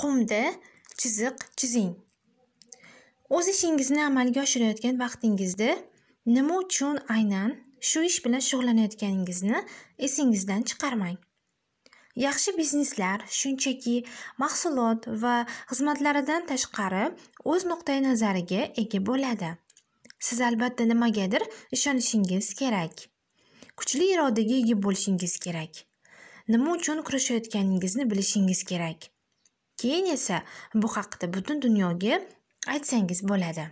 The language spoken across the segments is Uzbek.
qumda chiziq chizing o'z ishingizni amalga oshirayotgan vaqtingizda nima uchun aynan shu ish bilan shug'ullanayotganingizni esingizdan chiqarmang yaxshi bizneslar shunchaki mahsulot va xizmatlaridan tashqari o'z nuqtai nazariga ega bo'ladi siz albatta nimagadir ishonishingiz kerak kuchli irodaga ega bo'lishingiz kerak nima uchun kurashayotganingizni bilishingiz kerak keyin esa bu haqida butun dunyoga aytsangiz bo'ladi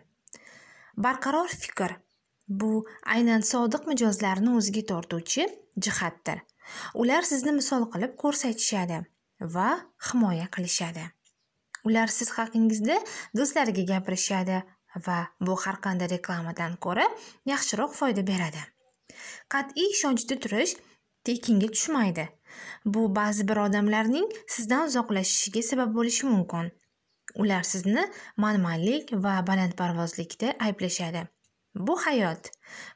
barqaror fikr bu aynan sodiq mijozlarni o'ziga tortuvchi jihatdir ular sizni misol qilib ko'rsatishadi va himoya qilishadi ular siz haqingizda do'stlariga gapirishadi va bu har qanday reklamadan ko'ra yaxshiroq foyda beradi qat'iy ishonchda turish tekinga tushmaydi Bu ba'zi bir odamlarning sizdan uzoqlashishiga sabab bo'lishi mumkin. Ular sizni manmanlik va balandparvozlikda ayblashadi. Bu hayot.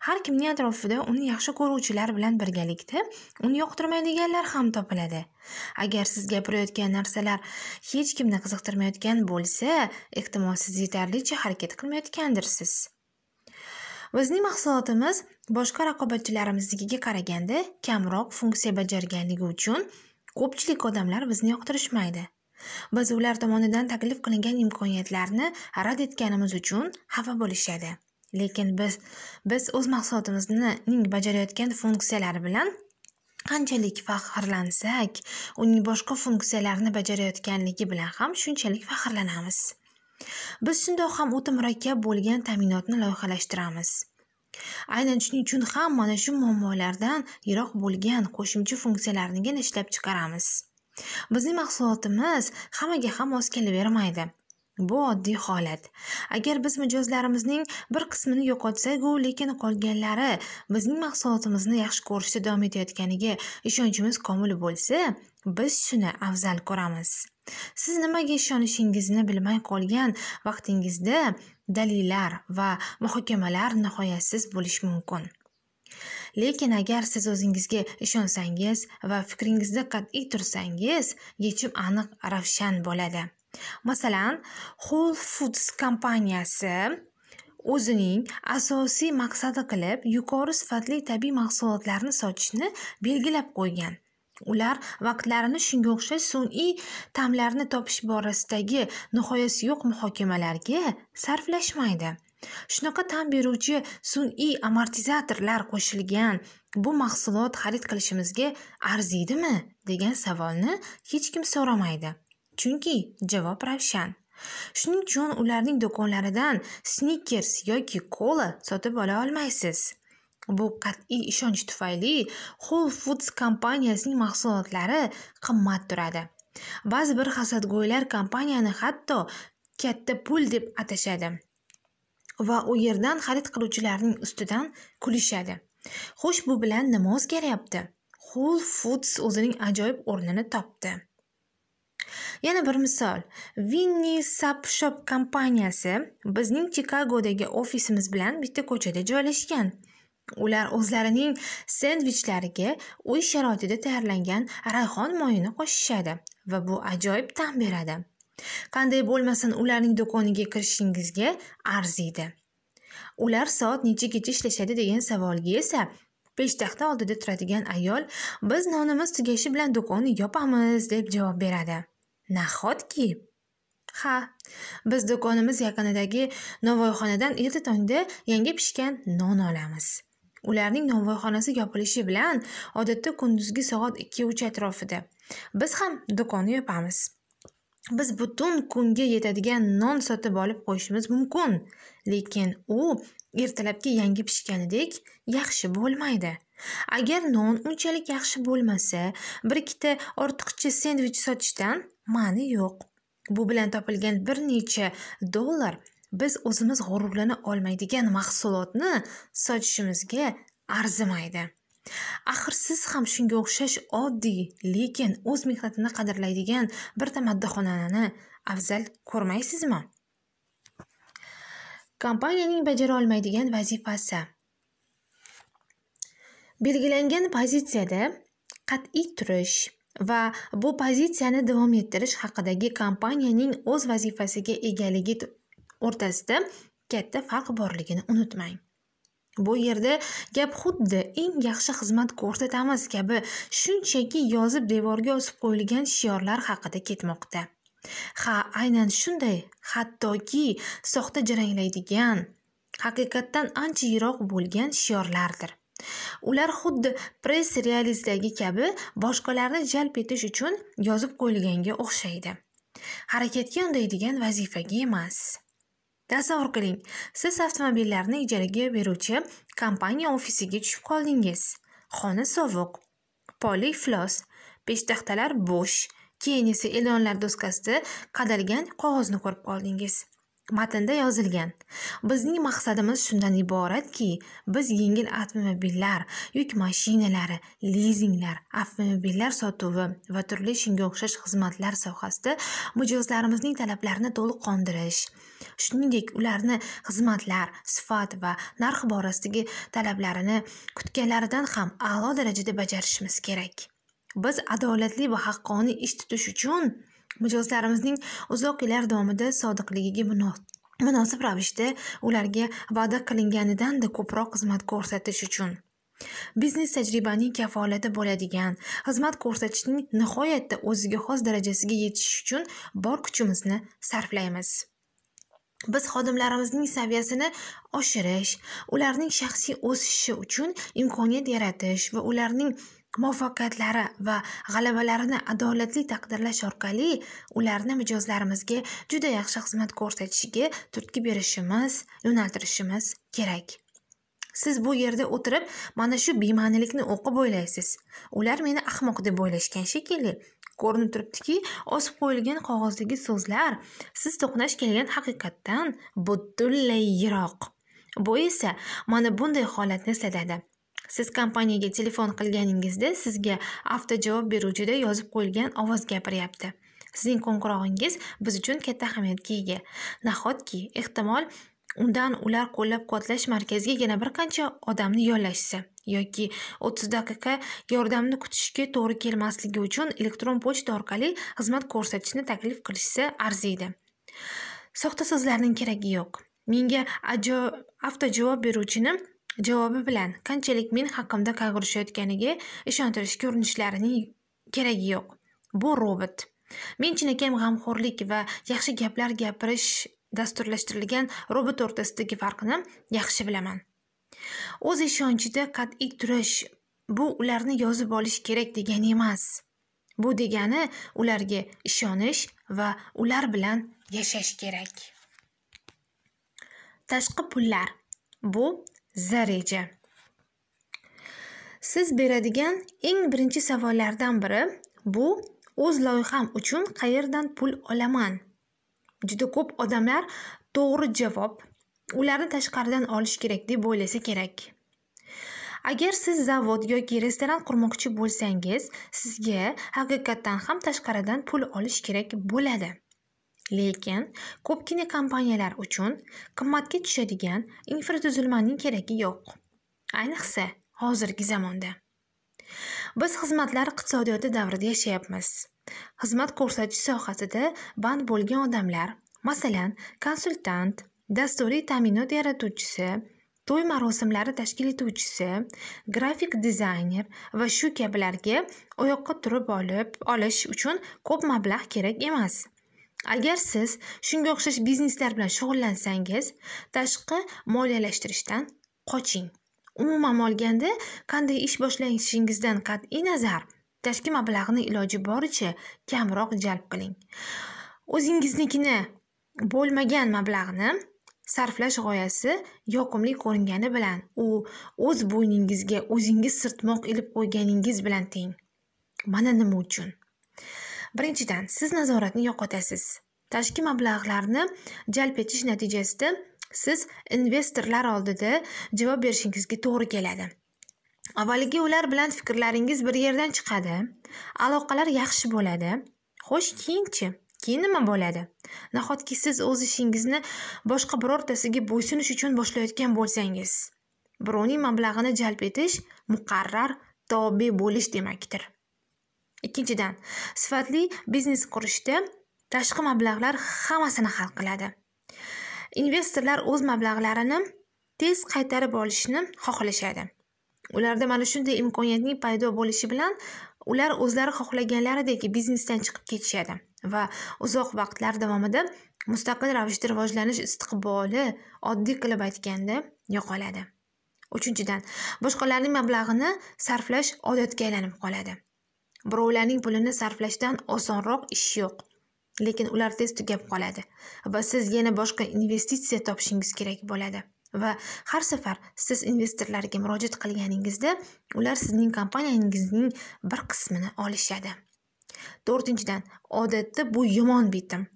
Har kimning atrofida uni yaxshi ko'ruvchilar bilan birgalikda uni yoqtirmaydiganlar ham topiladi. Agar siz gapirayotgan narsalar hech kimni qiziqtirmayotgan bo'lsa, ehtimol siz yetarlicha harakat qilmayotgandirsiz. bizning mahsulotimiz boshqa raqobatchilarimiznikiga qaraganda kamroq funksiya bajarganligi uchun ko'pchilik odamlar bizni yoqtirishmaydi biz ular tomonidan taklif qilingan imkoniyatlarni rad etganimiz uchun xafa bo'lishadi lekin biz biz o'z mahsulotimizning bajarayotgan funksiyalari bilan qanchalik faxrlansak uning boshqa funksiyalarni bajarayotganligi bilan ham shunchalik faxrlanamiz biz shundoq ham o'ta murakkab bo'lgan ta'minotni loyihalashtiramiz aynan shuning uchun ham mana shu muammolardan yiroq bo'lgan qo'shimcha funksiyalarnigina ishlab chiqaramiz bizning mahsulotimiz hammaga ham mos kelavermaydi bu oddiy holat agar biz mijozlarimizning bir qismini yo'qotsak-u, lekin qolganlari bizning mahsulotimizni yaxshi ko'rishda davom etayotganiga ishonchimiz komil bo'lsa biz shuni afzal ko'ramiz siz nimaga ishonishingizni bilmay qolgan vaqtingizda dalillar va muhokamalar nihoyasiz bo'lishi mumkin lekin agar siz o'zingizga ishonsangiz va fikringizda qat'iy tursangiz yechim aniq ravshan bo'ladi masalan whole foods kompaniyasi o'zining asosiy maqsadi qilib yuqori sifatli tabiiy mahsulotlarni sotishni belgilab qo'ygan ular vaqtlarini shunga o'xshash sun'iy ta'mlarni topish borasidagi nihoyasi yo'q muhokamalarga sarflashmaydi shunaqa ta'm beruvchi sun'iy amortizatorlar qo'shilgan bu mahsulot xarid qilishimizga arziydimi degan savolni hech kim so'ramaydi chunki javob ravshan shuning uchun ularning do'konlaridan snikers yoki kola sotib ola olmaysiz Bu qat'iy ishonch tufayli Whole Foods kompaniyasining mahsulotlari qimmat turadi. Ba'zi bir hasadgo'ylar kompaniyani hatto katta pul deb atashadi va u yerdan xarid qiluvchilarning ustidan kulishadi. Xo'sh, bu bilan nima o'zgaryapti? Whole Foods o'zining ajoyib o'rnini topdi. Yana bir misol. Winnie Sub Shop kompaniyasi bizning Chikagodagi ofisimiz bilan bitta ko'chada joylashgan. ular o'zlarining sendvichlariga uy sharoitida tayyorlangan rayhon moyini qo'shishadi va bu ajoyib ta'm beradi qanday bo'lmasin ularning do'koniga kirishingizga arziydi ular soat nechagacha ishlashadi degan savolga esa peshtaxta oldida turadigan ayol biz nonimiz tugashi bilan do'konni yopamiz deb javob beradi nahotki ha biz do'konimiz yaqinidagi novoyxonadan erta tongda yangi pishgan non olamiz ularning novvoyxonasi yopilishi bilan odatda kunduzgi soat ikki uch atrofida biz ham do'konni yopamiz biz butun kunga yetadigan non sotib olib qo'yishimiz mumkin lekin u ertalabki yangi pishganidek yaxshi bo'lmaydi agar non unchalik yaxshi bo'lmasa bir ikkita ortiqcha sendvich sotishdan ma'ni yo'q bu bilan topilgan bir necha dollar biz o'zimiz g'ururlana olmaydigan mahsulotni sotishimizga arzimaydi axir siz ham shunga o'xshash oddiy lekin o'z mehnatini qadrlaydigan birta maddaxonani afzal ko'rmaysizmi kompaniyaning bajara olmaydigan vazifasi belgilangan pozitsiyada qat'iy turish va bu pozitsiyani davom ettirish haqidagi kompaniyaning o'z vazifasiga egaligi o'rtasida katta farq borligini unutmang bu yerda gap xuddi eng yaxshi xizmat ko'rsatamiz kabi shunchaki yozib devorga osib qo'yilgan shiorlar haqida ketmoqda ha aynan shunday hattoki soxta jaranglaydigan haqiqatdan ancha yiroq bo'lgan shiorlardir ular xuddi press realizdagi kabi boshqalarni jalb etish uchun yozib qo'yilganga o'xshaydi harakatga undaydigan vazifaga emas Tasavvur qiling, siz avtomobillarni ijaraga beruvchi kompaniya ofisiga tushib qoldingiz. Xona sovuq, iflos, peshtaxtalar bo'sh, keyin esa e'lonlar doskasida qadalgan qog'ozni ko'rib qoldingiz. matnda yozilgan bizning maqsadimiz shundan iboratki biz yengil avtomobillar yuk mashinalari lizinglar avtomobillar sotuvi va turli shunga o'xshash xizmatlar sohasida mijozlarimizning talablarini to'liq qondirish shuningdek ularni xizmatlar sifat va narx borasidagi talablarini kutganlaridan ham a'lo darajada bajarishimiz kerak biz adolatli va haqqoniy ish tutish uchun mijozlarimizning uzoq yillar davomida sodiqligiga munosib ravishda ularga va'da qilinganidan-da ko'proq xizmat ko'rsatish uchun biznes tajribaning kafolati bo'ladigan xizmat ko'rsatishning nihoyatda o'ziga xos darajasiga yetish uchun bor kuchimizni sarflaymiz biz xodimlarimizning saviyasini oshirish ularning shaxsiy o'sishi uchun imkoniyat yaratish va ularning muvaffaqiyatlari va g'alabalarini adolatli taqdirlash orqali ularni mijozlarimizga juda yaxshi xizmat ko'rsatishiga turtki berishimiz yo'naltirishimiz kerak siz bu yerda o'tirib mana shu bema'nilikni o'qib o'ylaysiz ular meni ahmoq deb o'ylashgan shekilli ko'rinib turibdiki osib qo'yilgan qog'ozdagi so'zlar siz to'qnash kelgan haqiqatdan butunlay yiroq bu esa mana bunday holatni eslatadi siz kompaniyaga telefon qilganingizda sizga avtojavob beruvchida yozib qo'yilgan ovoz gapiryapti sizning qo'ng'irog'ingiz biz uchun katta ahamiyatga ega nahotki ehtimol undan ular qo'llab quvvatlash markaziga yana bir qancha odamni yollashsa yoki o'ttiz daqiqa yordamni kutishga to'g'ri kelmasligi uchun elektron pochta orqali xizmat ko'rsatishni taklif qilishsa arziydi soxta so'zlarning keragi yo'q menga avtojavob beruvchini javobi bilan qanchalik men haqimda qayg'urishayotganiga ishontirishga urinishlarining keragi yo'q bu robot men chinakam g'amxo'rlik va yaxshi gaplar gapirish dasturlashtirilgan robot o'rtasidagi farqni yaxshi bilaman o'z ishonchida qat'iy turish bu ularni yozib olish kerak degani emas bu degani ularga ishonish va ular bilan yashash kerak tashqi pullar bu za siz beradigan eng birinchi savollardan biri bu o'z loyiham uchun qayerdan pul olaman juda ko'p odamlar to'g'ri javob ularni tashqaridan olish kerak deb o'ylasa kerak agar siz zavod yoki restoran qurmoqchi bo'lsangiz sizga haqiqatdan ham tashqaridan pul olish kerak bo'ladi lekin ko'pgina kompaniyalar uchun qimmatga tushadigan infratuzilmaning keragi yo'q ayniqsa hozirgi zamonda biz xizmatlar iqtisodiyoti davrida yashayapmiz xizmat ko'rsatish sohasida band bo'lgan odamlar masalan konsultant dasturiy ta'minot yaratuvchisi to'y marosimlari tashkil etuvchisi grafik dizayner va shu kabilarga oyoqqa turib olib olish uchun ko'p mablag' kerak emas agar siz shunga o'xshash bizneslar bilan shug'ullansangiz tashqi moliyalashtirishdan qoching umuman olganda qanday ish boshlashingizdan qat'iy nazar tashqi mablag'ni iloji boricha kamroq jalb qiling o'zingiznikini bo'lmagan mablag'ni sarflash g'oyasi yoqimli ko'ringani bilan u o'z bo'yningizga o'zingiz sirtmoq ilib qo'yganingiz bilan teng mana nima uchun birinchidan siz nazoratni yo'qotasiz tashqi mablag'larni jalb etish natijasida siz investorlar oldida javob berishingizga to'g'ri keladi avvaliga ular bilan fikrlaringiz bir yerdan chiqadi aloqalar yaxshi bo'ladi xo'sh keyinchi keyin nima bo'ladi nahotki siz o'z ishingizni boshqa birortasiga bo'ysunish uchun boshlayotgan bo'lsangiz birovning mablag'ini jalb etish muqarrar tobe bo'lish demakdir ikkinchidan sifatli biznes qurishda tashqi mablag'lar hammasini hal qiladi investorlar o'z mablag'larini tez qaytarib olishni xohlashadi ularda mana shunday imkoniyatning paydo bo'lishi bilan ular o'zlari xohlaganlaridek biznesdan chiqib ketishadi va uzoq vaqtlar davomida mustaqil ravishda rivojlanish istiqboli oddiy qilib aytganda yo'qoladi uchinchidan boshqalarning mablag'ini sarflash odatga aylanib qoladi birovlarning pulini sarflashdan osonroq ish yo'q lekin ular tez tugab qoladi va siz yana boshqa investitsiya topishingiz kerak bo'ladi va har safar siz investorlarga murojaat qilganingizda ular sizning kompaniyangizning bir qismini olishadi to'rtinchidan odatda bu yomon bitim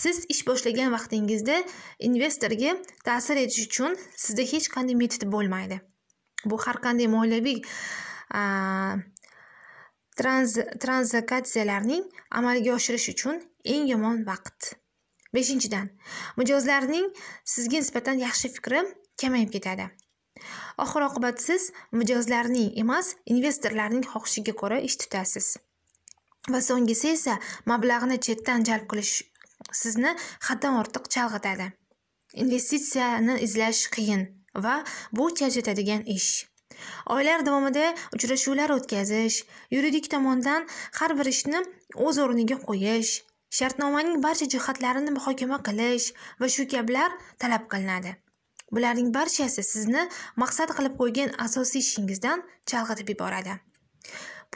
siz ish boshlagan vaqtingizda investorga ta'sir etish uchun sizda hech qanday metod bo'lmaydi bu har qanday moliyaviy tranzakatsiyalarning amalga oshirish uchun eng yomon vaqt beshinchidan mijozlarning sizga nisbatan yaxshi fikri kamayib ketadi oxir oqibat siz mijozlarning emas investorlarning xohishiga ko'ra ish tutasiz va so'nggisi esa mablag'ni chetdan jalb qilish sizni haddan ortiq chalg'itadi investitsiyani izlash qiyin va bu charchatadigan ish oylar davomida uchrashuvlar o'tkazish yuridik tomondan har bir ishni o'z o'rniga qo'yish shartnomaning barcha jihatlarini muhokama qilish va shu kabilar talab qilinadi bularning barchasi sizni maqsad qilib qo'ygan asosiy ishingizdan chalg'itib yuboradi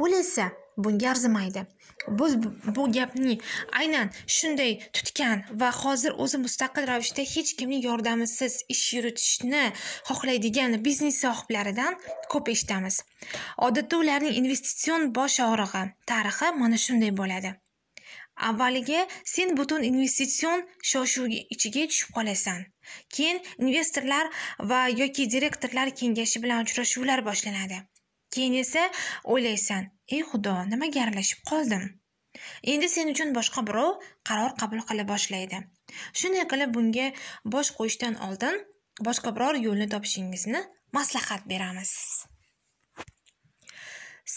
pul esa bunga arzimaydi biz bu gapni aynan shunday tutgan va hozir o'zi mustaqil ravishda hech kimning yordamisiz ish yuritishni xohlaydigan biznes sohiblaridan ko'p eshitamiz odatda ularning investitsion bosh og'rig'i tarixi mana shunday bo'ladi avvaliga sen butun investitsion shov ichiga tushib qolasan keyin investorlar va yoki direktorlar kengashi bilan uchrashuvlar boshlanadi keyin esa o'ylaysan ey xudo nimaga aralashib qoldim endi sen uchun boshqa birov qaror qabul qila boshlaydi shunday qilib bunga bosh qo'yishdan oldin boshqa biror yo'lni topishingizni maslahat beramiz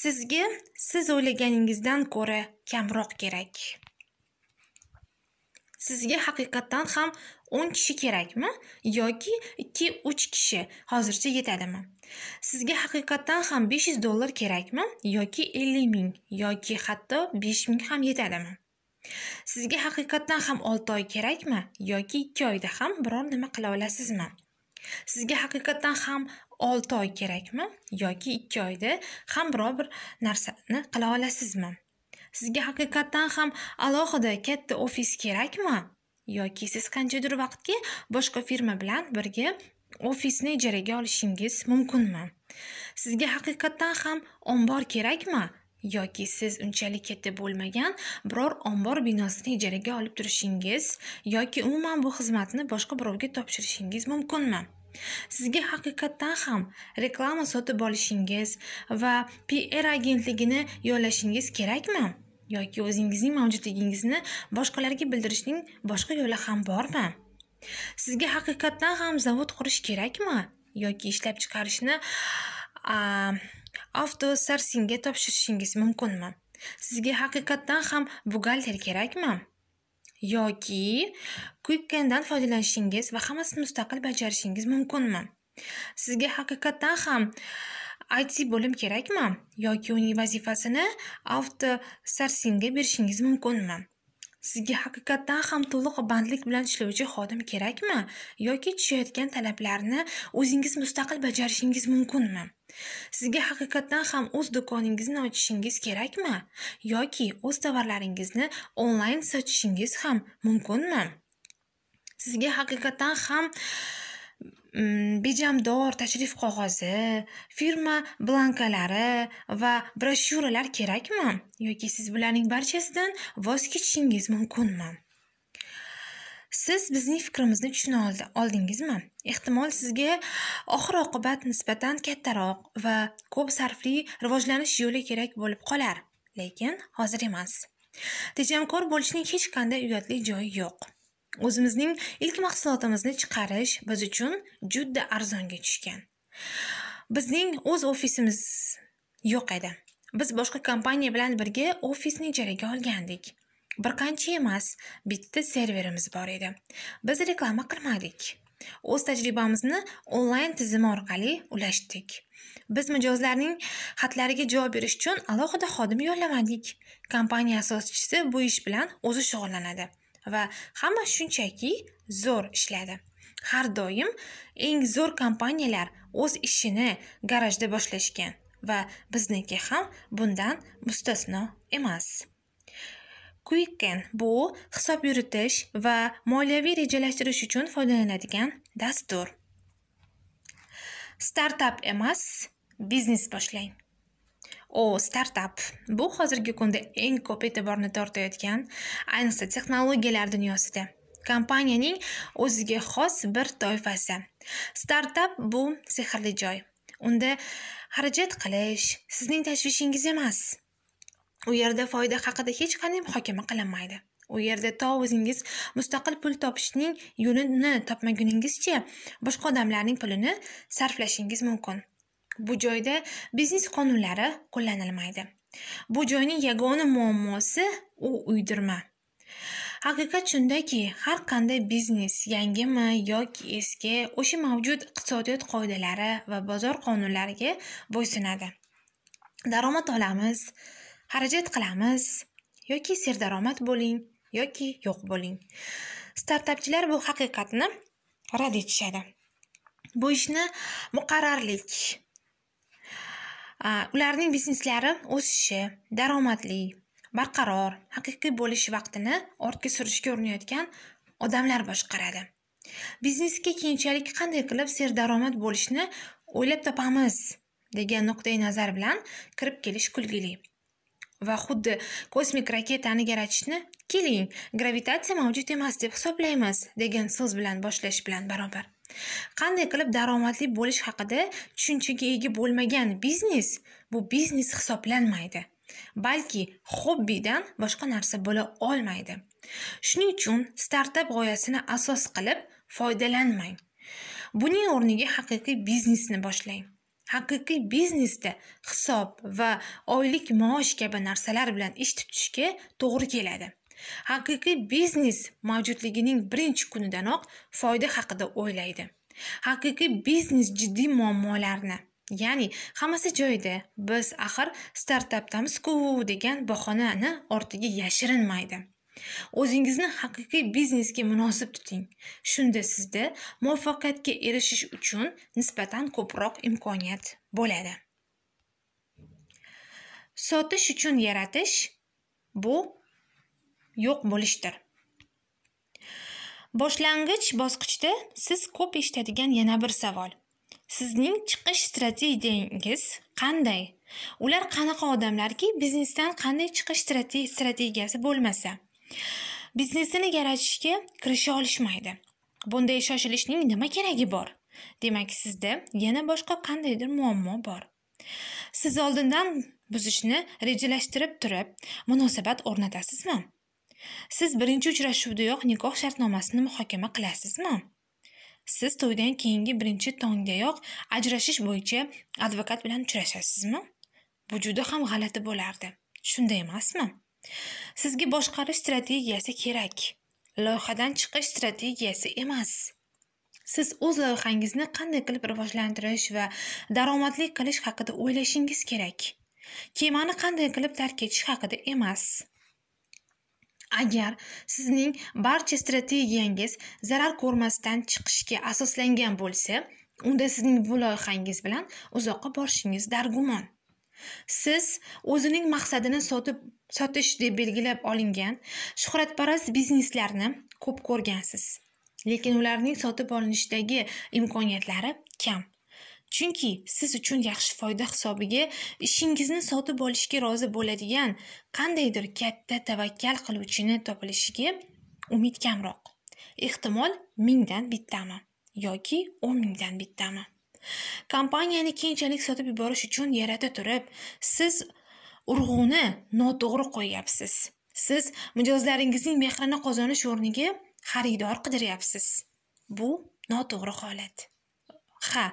sizga siz o'ylaganingizdan ko'ra kamroq kerak sizga haqiqatdan ham o'n kishi kerakmi yoki ikki uch kishi hozircha yetadimi sizga haqiqatdan ham besh yuz dollar kerakmi yoki ellik ming yoki hatto besh ming ham yetadimi sizga haqiqatdan ham olti oy kerakmi yoki ikki oyda ham biror nima qila olasizmi sizga haqiqatdan ham olti oy kerakmi yoki ikki oyda ham biror bir narsani qila olasizmi sizga haqiqatdan ham alohida katta ofis kerakmi yoki siz qanchadir vaqtga boshqa firma bilan birga ofisni ijaraga olishingiz mumkinmi sizga haqiqatdan ham ombor kerakmi yoki siz unchalik katta bo'lmagan biror ombor binosini ijaraga olib turishingiz yoki umuman bu xizmatni boshqa birovga topshirishingiz mumkinmi sizga haqiqatdan ham reklama sotib olishingiz va pr agentligini yollashingiz kerakmi yoki o'zingizning mavjudligingizni boshqalarga bildirishning boshqa yo'li ham bormi sizga haqiqatdan ham zavod qurish kerakmi yoki ishlab chiqarishni avto sarsingga topshirishingiz mumkinmi sizga haqiqatdan ham buxgalter kerakmi yoki kuikendan foydalanishingiz va hammasini mustaqil bajarishingiz mumkinmi sizga haqiqatdan ham IT bo'lim kerakmi yoki uning vazifasini avtosorsinga berishingiz mumkinmi sizga haqiqatdan ham to'liq bandlik bilan ishlovchi xodim kerakmi yoki tushayotgan talablarni o'zingiz mustaqil bajarishingiz mumkinmi sizga haqiqatdan ham o'z do'koningizni ochishingiz kerakmi yoki o'z tovarlaringizni onlayn sotishingiz ham mumkinmi sizga haqiqatdan ham bejamdor tashrif qog'ozi firma blankalari va broshyuralar kerakmi yoki siz bularning barchasidan voz kechishingiz mumkinmi siz bizning fikrimizni tushuna oldingizmi ehtimol sizga oxir oqibat nisbatan kattaroq va ko'p sarfli rivojlanish yo'li kerak bo'lib qolar lekin hozir emas tejamkor bo'lishning hech qanday uyatli joyi yo'q o'zimizning ilk mahsulotimizni chiqarish biz uchun juda arzonga tushgan bizning o'z ofisimiz yo'q edi biz boshqa kompaniya bilan birga ofisni ijaraga olgandik bir qancha emas bitta serverimiz bor edi biz reklama qilmadik o'z tajribamizni onlayn tizimi orqali ulashdik biz mijozlarning xatlariga javob berish uchun alohida xodim yollamadik kompaniya asoschisi bu ish bilan o'zi shug'ullanadi va hamma shunchaki zo'r ishladi har doim eng zo'r kompaniyalar o'z ishini garajda boshlashgan va bizniki ham bundan mustasno emas Quicken bu hisob yuritish va moliyaviy rejalashtirish uchun foydalanadigan dastur startup emas biznes boshlang o startap bu hozirgi kunda eng ko'p e'tiborni tortayotgan ayniqsa texnologiyalar dunyosida kompaniyaning o'ziga xos bir toifasi startap bu sehrli joy unda xarajat qilish sizning tashvishingiz emas u yerda foyda haqida hech qanday muhokama qilinmaydi u yerda to o'zingiz mustaqil pul topishning yo'lini topmaguningizcha boshqa odamlarning pulini sarflashingiz mumkin bu joyda biznes qonunlari qo'llanilmaydi bu joyning yagona muammosi u uydirma haqiqat shundaki har qanday biznes yangimi yoki eski o'sha mavjud iqtisodiyot qoidalari va bozor qonunlariga bo'ysunadi daromad olamiz xarajat qilamiz yoki serdaromad bo'ling yoki yo'q bo'ling startapchilar bu haqiqatni rad etishadi bu ishni muqarrarlik ularning bizneslari o'sishi daromadli barqaror haqiqiy bo'lish vaqtini ortga surishga urinayotgan odamlar boshqaradi biznesga keyinchalik qanday qilib serdaromad bo'lishni o'ylab topamiz degan nuqtai nazar bilan kirib kelish kulgili va xuddi kosmik raketani yaratishni keling gravitatsiya mavjud emas deb hisoblaymiz degan so'z bilan boshlash bilan barobar qanday qilib daromadli bo'lish haqida tushunchaga ega bo'lmagan biznes bu biznes hisoblanmaydi balki hobbidan boshqa narsa bo'la olmaydi shuning uchun startap g'oyasini asos qilib foydalanmang buning o'rniga haqiqiy biznesni boshlang haqiqiy biznesda hisob va oylik maosh kabi narsalar bilan ish tutishga to'g'ri keladi haqiqiy biznes mavjudligining birinchi kunidanoq foyda haqida o'ylaydi haqiqiy biznes jiddiy muammolarni ya'ni hammasi joyida biz axir startapdamizku degan bahonani ortiga yashirinmaydi o'zingizni haqiqiy biznesga munosib tuting shunda sizda muvaffaqiyatga erishish uchun nisbatan ko'proq imkoniyat bo'ladi sotish uchun yaratish bu yo'q bo'lishdir boshlang'ich bosqichda siz ko'p eshitadigan yana bir savol sizning chiqish strategiyangiz qanday ular qanaqa odamlarki biznesdan qanday chiqish strategiyasi bo'lmasa biznesini yaratishga kirisha olishmaydi bunday shoshilishning nima keragi bor demak sizda yana boshqa qandaydir muammo bor siz oldindan buzishni rejalashtirib turib munosabat o'rnatasizmi Siz birinchi uchrashuvdayoq nikoh shartnomasini muhokama qilasizmi? Siz to'ydan keyingi birinchi tongdayoq ajrashish bo'yicha advokat bilan uchrashasizmi? Bu juda ham g'alati bo'lardi. Shunday emasmi? Sizga boshqarish strategiyasi kerak. Loyihadan chiqish strategiyasi emas. Siz o'z loyihangizni qanday qilib rivojlantirish va daromadli qilish haqida o'ylashingiz kerak. Kemani qanday qilib tark etish haqida emas. agar sizning barcha strategiyangiz zarar ko'rmasdan chiqishga asoslangan bo'lsa unda sizning bu loyihangiz bilan uzoqqa borishingiz dargumon siz o'zining maqsadini sotib sotish deb belgilab olingan shuhratparast bizneslarni ko'p ko'rgansiz lekin ularning sotib olinishdagi imkoniyatlari kam chunki siz uchun yaxshi foyda hisobiga ishingizni sotib olishga rozi bo'ladigan qandaydir katta tavakkal qiluvchini topilishiga umid kamroq ehtimol mingdan bittami yoki o'n mingdan bittami kompaniyani keyinchalik sotib yuborish uchun yarata turib siz urg'uni noto'g'ri qo'yyapsiz siz mijozlaringizning mehrini qozonish o'rniga xaridor qidiryapsiz bu noto'g'ri holat ha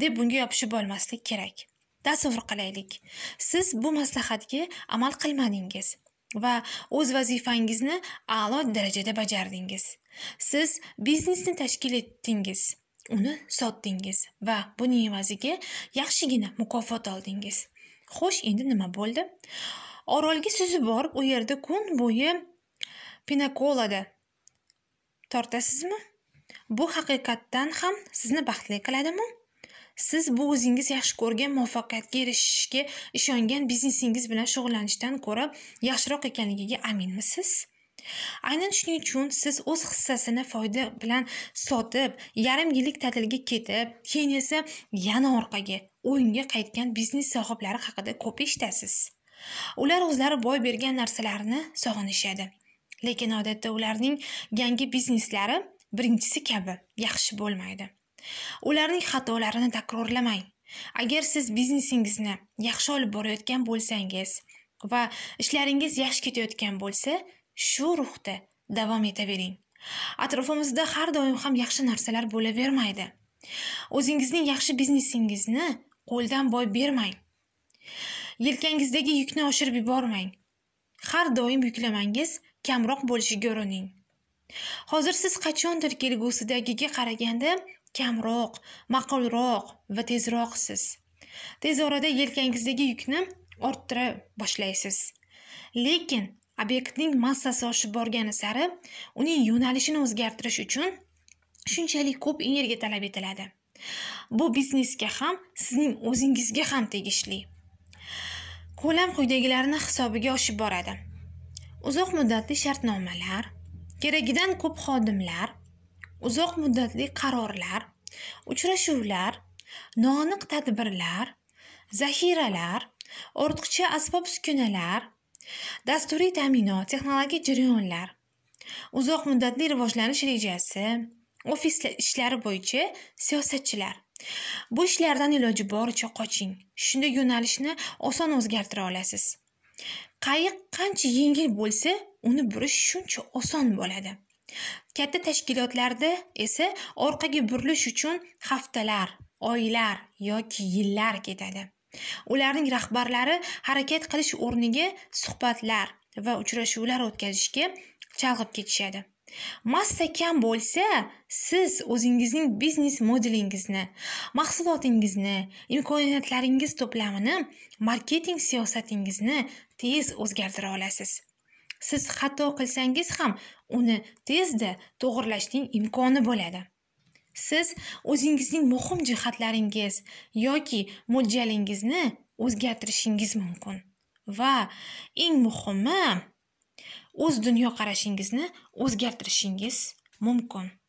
deb bunga yopishib olmaslik kerak tasavvur qilaylik siz bu maslahatga amal qilmadingiz va o'z vazifangizni a'lo darajada bajardingiz siz biznesni tashkil etdingiz uni sotdingiz va buning evaziga yaxshigina mukofot oldingiz xo'sh endi nima bo'ldi orolga suzib borib u yerda kun bo'yi pinakolada tortasizmi bu haqiqatdan ham sizni baxtli qiladimi siz bu o'zingiz yaxshi ko'rgan muvaffaqiyatga erishishga ishongan biznesingiz bilan shug'ullanishdan ko'ra yaxshiroq ekanligiga aminmisiz aynan shuning uchun siz o'z hissasini foyda bilan sotib yarim yillik ta'tilga ketib keyin esa yana orqaga o'yinga qaytgan biznes sohiblari haqida ko'p eshitasiz ular o'zlari boy bergan narsalarni sog'inishadi lekin odatda ularning yangi bizneslari birinchisi kabi yaxshi bo'lmaydi ularning xatolarini takrorlamang agar siz biznesingizni yaxshi olib borayotgan bo'lsangiz va ishlaringiz yaxshi ketayotgan bo'lsa shu ruhda davom etavering atrofimizda har doim ham yaxshi narsalar bo'lavermaydi o'zingizning yaxshi biznesingizni qo'ldan boy bermang yelkangizdagi yukni oshirib yubormang har doim yuklamangiz kamroq bo'lishiga urining hozir siz qachondir kelgusidagiga qaraganda kamroq ma'qulroq va tezroqsiz tez orada yelkangizdagi yukni orttira boshlaysiz lekin obyektning massasi oshib borgani sari uning yo'nalishini o'zgartirish uchun shunchalik ko'p energiya talab etiladi bu biznesga ham sizning o'zingizga ham tegishli ko'lam quyidagilarni hisobiga oshib boradi uzoq muddatli shartnomalar keragidan ko'p xodimlar uzoq muddatli qarorlar uchrashuvlar noaniq tadbirlar zaxiralar ortiqcha asbob uskunalar dasturiy ta'minot texnologik jarayonlar uzoq muddatli rivojlanish rejasi ofis ishlari bo'yicha siyosatchilar bu ishlardan iloji boricha qoching shunday yo'nalishni oson o'zgartira olasiz qayiq qancha yengil bo'lsa uni burish shuncha oson bo'ladi katta tashkilotlarda esa orqaga burilish uchun haftalar oylar yoki yillar ketadi ularning rahbarlari harakat qilish o'rniga suhbatlar va uchrashuvlar o'tkazishga chalg'ib ketishadi massa kam bo'lsa siz o'zingizning biznes modelingizni mahsulotingizni imkoniyatlaringiz to'plamini marketing siyosatingizni tez o'zgartira olasiz siz xato qilsangiz ham uni tezda to'g'irlashning imkoni bo'ladi siz o'zingizning muhim jihatlaringiz yoki mo'ljalingizni o'zgartirishingiz mumkin va eng muhimi o'z dunyoqarashingizni o'zgartirishingiz mumkin